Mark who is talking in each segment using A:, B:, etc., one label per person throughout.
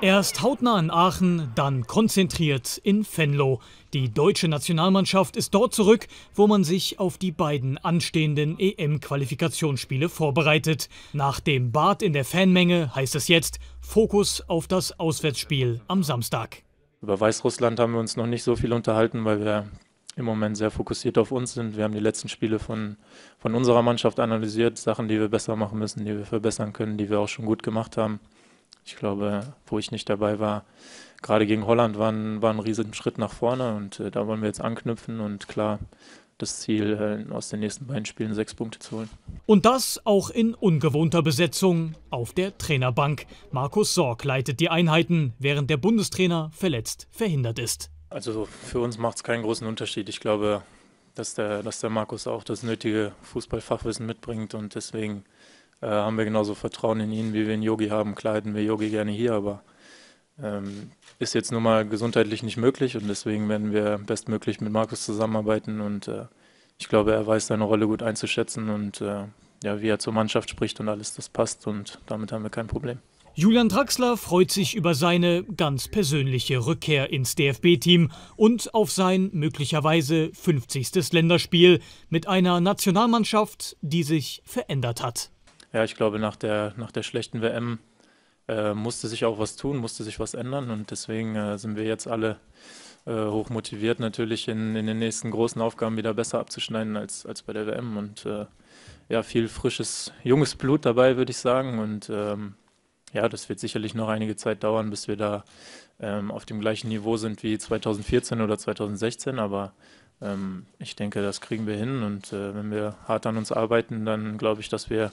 A: Erst hautnah in Aachen, dann konzentriert in Venlo. Die deutsche Nationalmannschaft ist dort zurück, wo man sich auf die beiden anstehenden EM-Qualifikationsspiele vorbereitet. Nach dem Bad in der Fanmenge heißt es jetzt Fokus auf das Auswärtsspiel am Samstag.
B: Über Weißrussland haben wir uns noch nicht so viel unterhalten, weil wir im Moment sehr fokussiert auf uns sind. Wir haben die letzten Spiele von, von unserer Mannschaft analysiert, Sachen, die wir besser machen müssen, die wir verbessern können, die wir auch schon gut gemacht haben. Ich glaube, wo ich nicht dabei war, gerade gegen Holland war ein, war ein riesiger Schritt nach vorne und äh, da wollen wir jetzt anknüpfen und klar das Ziel, äh, aus den nächsten beiden Spielen sechs Punkte zu holen.
A: Und das auch in ungewohnter Besetzung auf der Trainerbank. Markus Sorg leitet die Einheiten, während der Bundestrainer verletzt verhindert ist.
B: Also für uns macht es keinen großen Unterschied. Ich glaube, dass der, dass der Markus auch das nötige Fußballfachwissen mitbringt und deswegen äh, haben wir genauso Vertrauen in ihn, wie wir in Yogi haben. Klar hätten wir Yogi gerne hier, aber ähm, ist jetzt nun mal gesundheitlich nicht möglich und deswegen werden wir bestmöglich mit Markus zusammenarbeiten und äh, ich glaube, er weiß seine Rolle gut einzuschätzen und äh, ja, wie er zur Mannschaft spricht und alles, das passt und damit haben wir kein Problem.
A: Julian Draxler freut sich über seine ganz persönliche Rückkehr ins DFB-Team und auf sein möglicherweise 50. Länderspiel mit einer Nationalmannschaft, die sich verändert hat.
B: Ja, ich glaube, nach der, nach der schlechten WM äh, musste sich auch was tun, musste sich was ändern und deswegen äh, sind wir jetzt alle äh, hoch motiviert, natürlich in, in den nächsten großen Aufgaben wieder besser abzuschneiden als, als bei der WM und äh, ja, viel frisches, junges Blut dabei, würde ich sagen und ähm, ja, das wird sicherlich noch einige Zeit dauern, bis wir da ähm, auf dem gleichen Niveau sind wie 2014 oder 2016, aber ähm, ich denke, das kriegen wir hin. Und äh, wenn wir hart an uns arbeiten, dann glaube ich, dass wir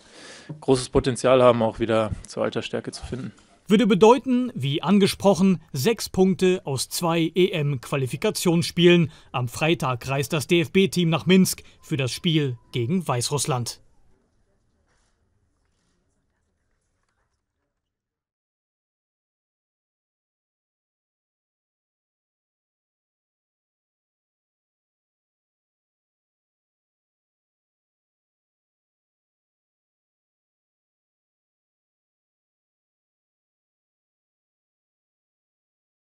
B: großes Potenzial haben, auch wieder zur alter zu
A: finden. Würde bedeuten, wie angesprochen, sechs Punkte aus zwei EM-Qualifikationsspielen. Am Freitag reist das DFB-Team nach Minsk für das Spiel gegen Weißrussland.